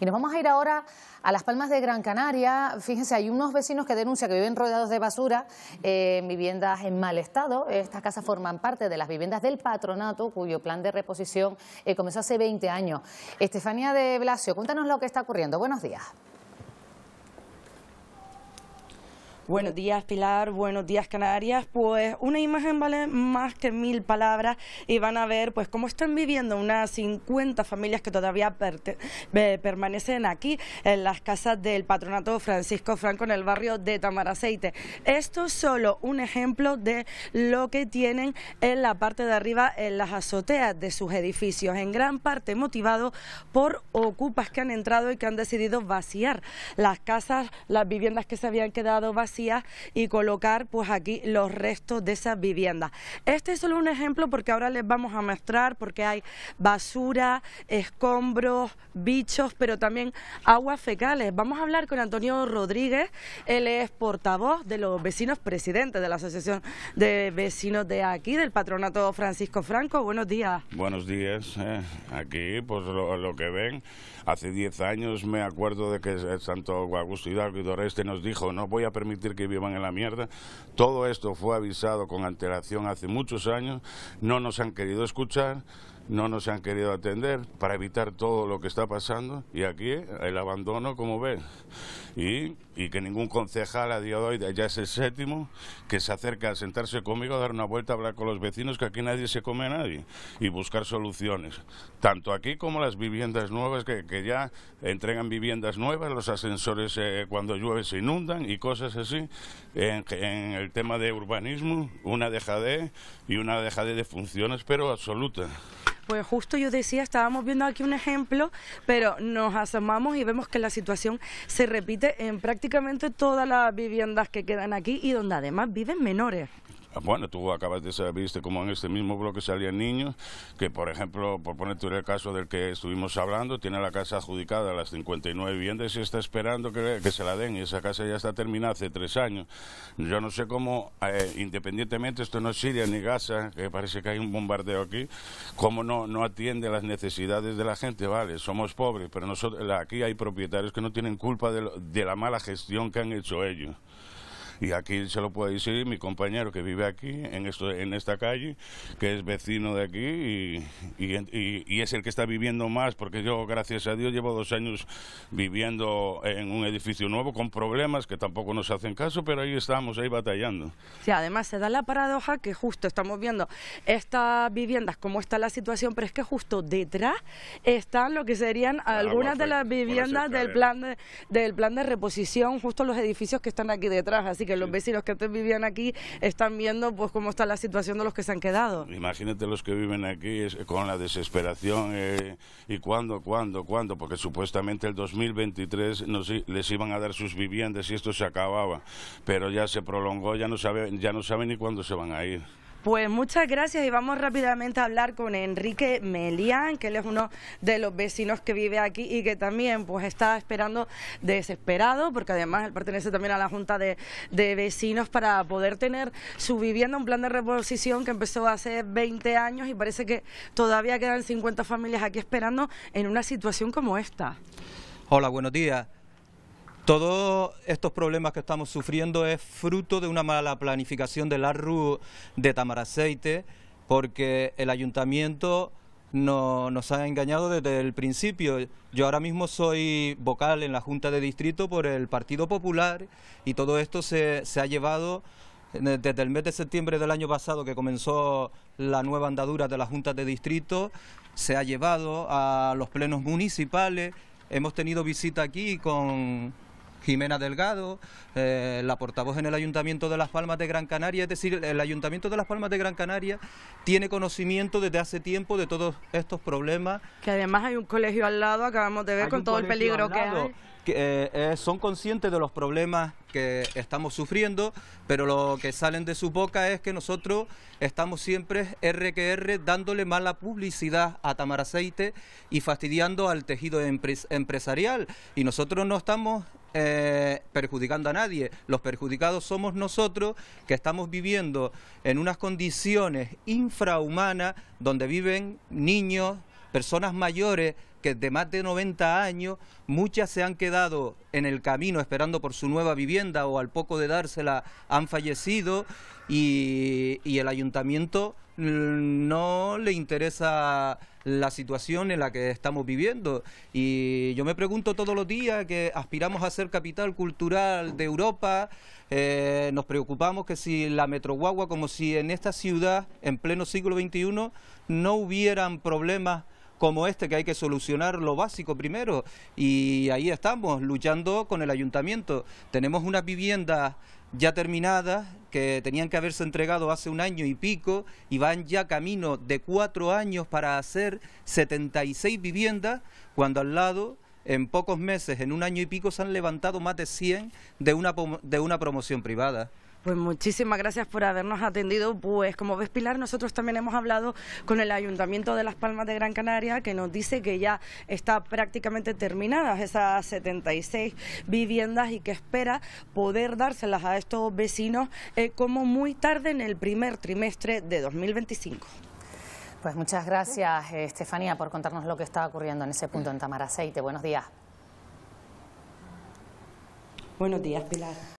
Y nos vamos a ir ahora a Las Palmas de Gran Canaria. Fíjense, hay unos vecinos que denuncian que viven rodeados de basura eh, viviendas en mal estado. Estas casas forman parte de las viviendas del patronato, cuyo plan de reposición eh, comenzó hace 20 años. Estefanía de Blasio, cuéntanos lo que está ocurriendo. Buenos días. Buenos días Pilar, buenos días Canarias, pues una imagen vale más que mil palabras y van a ver pues cómo están viviendo unas 50 familias que todavía permanecen aquí en las casas del patronato Francisco Franco en el barrio de Tamaraceite. Esto es solo un ejemplo de lo que tienen en la parte de arriba en las azoteas de sus edificios, en gran parte motivado por ocupas que han entrado y que han decidido vaciar las casas, las viviendas que se habían quedado vacías y colocar pues aquí los restos de esas viviendas. Este es solo un ejemplo porque ahora les vamos a mostrar porque hay basura, escombros, bichos, pero también aguas fecales. Vamos a hablar con Antonio Rodríguez, él es portavoz de los vecinos presidente de la Asociación de Vecinos de aquí, del patronato Francisco Franco. Buenos días. Buenos días. Eh, aquí, pues lo, que ven, hace 10 años me acuerdo de que Santo Agustín Hidalgo y nos dijo, no voy a permitir que vivan en la mierda. Todo esto fue avisado con alteración hace muchos años, no nos han querido escuchar no nos han querido atender para evitar todo lo que está pasando y aquí el abandono, como ven, y, que ningún concejal a día de hoy, ya es el séptimo, que se acerca a sentarse conmigo, a dar una vuelta, a hablar con los vecinos, que aquí nadie se come a nadie y buscar soluciones, tanto aquí como las viviendas nuevas que, ya entregan viviendas nuevas, los ascensores eh, cuando llueve se inundan y cosas así. En, el tema de urbanismo, una dejadé y una dejadé de funciones, pero absoluta. Pues justo yo decía, estábamos viendo aquí un ejemplo, pero nos asomamos y vemos que la situación se repite en prácticamente todas las viviendas que quedan aquí y donde además viven menores. Ah, bueno, tú acabas de saber, viste, como en este mismo bloque salían niños, que por ejemplo, por ponerte el caso del que estuvimos hablando, tiene la casa adjudicada a las 59 viviendas y está esperando que, se la den, y esa casa ya está terminada hace tres años. Yo no sé cómo, eh, independientemente, esto no es Siria ni Gaza, que parece que hay un bombardeo aquí, cómo no, no atiende las necesidades de la gente, vale, somos pobres, pero nosotros, aquí hay propietarios que no tienen culpa de la mala gestión que han hecho ellos. Y aquí se lo puede decir mi compañero que vive aquí, en, esto, en esta calle, que es vecino de aquí y, y, es el que está viviendo más, porque yo, gracias a Dios, llevo dos años viviendo en un edificio nuevo con problemas que tampoco nos hacen caso, pero ahí estamos, ahí batallando. Sí, además se da la paradoja que justo estamos viendo estas viviendas, cómo está la situación, pero es que justo detrás están lo que serían algunas de las viviendas del plan de, del plan de reposición, justo los edificios que están aquí detrás. Así que los vecinos que antes vivían aquí están viendo pues cómo está la situación de los que se han quedado. Imagínate los que viven aquí con la desesperación eh, y cuándo, cuándo, cuándo, porque supuestamente el 2023 les iban a dar sus viviendas y esto se acababa, pero ya se prolongó, ya no saben ya no saben ni cuándo se van a ir. Pues muchas gracias y vamos rápidamente a hablar con Enrique Melián, que él es uno de los vecinos que vive aquí y que también pues está esperando desesperado, porque además él pertenece también a la Junta de, de Vecinos para poder tener su vivienda, un plan de reposición que empezó hace 20 años y parece que todavía quedan 50 familias aquí esperando en una situación como esta. Hola, buenos días. Todos estos problemas que estamos sufriendo es fruto de una mala planificación de la RU de Tamaraceite, porque el ayuntamiento nos ha engañado desde el principio. Yo ahora mismo soy vocal en la Junta de Distrito por el Partido Popular y todo esto se, se ha llevado eh, desde el mes de septiembre del año pasado que comenzó la nueva andadura de la Junta de distrito, se ha llevado a los plenos municipales. Hemos tenido visita aquí con Jimena Delgado, eh, la portavoz en el Ayuntamiento de Las Palmas de Gran Canaria, es decir, el Ayuntamiento de Las Palmas de Gran Canaria tiene conocimiento desde hace tiempo de todos estos problemas. Que además hay un colegio al lado, acabamos de ver, con todo el peligro que hay. Eh, eh, son conscientes de los problemas que estamos sufriendo, pero lo que salen de su boca es que nosotros estamos siempre RQR dándole mala publicidad a Tamaraceite y fastidiando al tejido empresarial. Y nosotros no estamos eh, perjudicando a nadie. Los perjudicados somos nosotros que estamos viviendo en unas condiciones infrahumanas donde viven niños, personas mayores que de más de 90 años, muchas se han quedado en el camino esperando por su nueva vivienda o al poco de dársela han fallecido y el ayuntamiento mm, no le interesa la situación en la que estamos viviendo. Y yo me pregunto todos los días que aspiramos a ser capital cultural de Europa, eh, nos preocupamos que si la metroguagua, como si en esta ciudad, en pleno siglo XXI, no hubieran problemas como este que hay que solucionar lo básico primero y ahí estamos luchando con el ayuntamiento. Tenemos unas viviendas ya terminadas, que tenían que haberse entregado hace un año y pico, y van ya camino de cuatro años para hacer 76 viviendas, cuando al lado en pocos meses, en un año y pico, se han levantado más de 100 de una, de una promoción privada. Pues muchísimas gracias por habernos atendido. Pues como ves Pilar, nosotros también hemos hablado con el Ayuntamiento de Las Palmas de Gran Canaria que nos dice que ya está prácticamente terminadas esas 76 viviendas y que espera poder dárselas a estos vecinos eh, como muy tarde en el primer trimestre de 2025. Pues muchas gracias, eh, Estefanía, por contarnos lo que está ocurriendo en ese punto en Tamaraceite. Buenos días. Buenos días, Pilar.